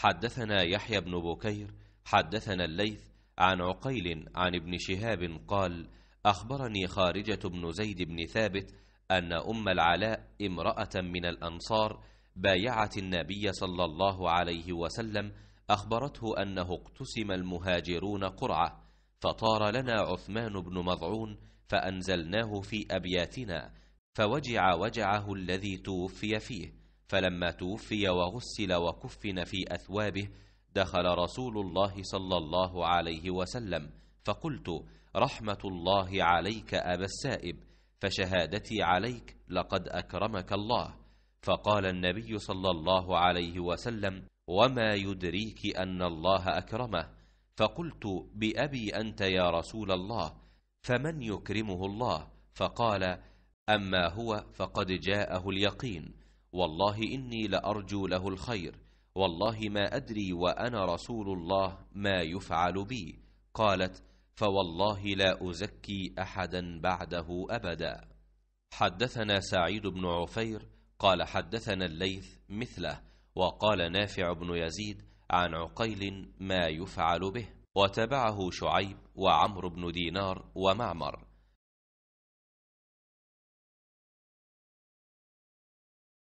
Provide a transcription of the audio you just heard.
حدثنا يحيى بن بكير حدثنا الليث عن عقيل عن ابن شهاب قال أخبرني خارجة بن زيد بن ثابت أن أم العلاء امرأة من الأنصار بايعت النبي صلى الله عليه وسلم أخبرته أنه اقتسم المهاجرون قرعة فطار لنا عثمان بن مضعون فأنزلناه في أبياتنا فوجع وجعه الذي توفي فيه فلما توفي وغسل وكفن في اثوابه دخل رسول الله صلى الله عليه وسلم فقلت رحمه الله عليك ابا السائب فشهادتي عليك لقد اكرمك الله فقال النبي صلى الله عليه وسلم وما يدريك ان الله اكرمه فقلت بابي انت يا رسول الله فمن يكرمه الله فقال اما هو فقد جاءه اليقين والله إني لأرجو له الخير والله ما أدري وأنا رسول الله ما يفعل بي قالت فوالله لا أزكي أحدا بعده أبدا حدثنا سعيد بن عفير قال حدثنا الليث مثله وقال نافع بن يزيد عن عقيل ما يفعل به وتبعه شعيب وعمر بن دينار ومعمر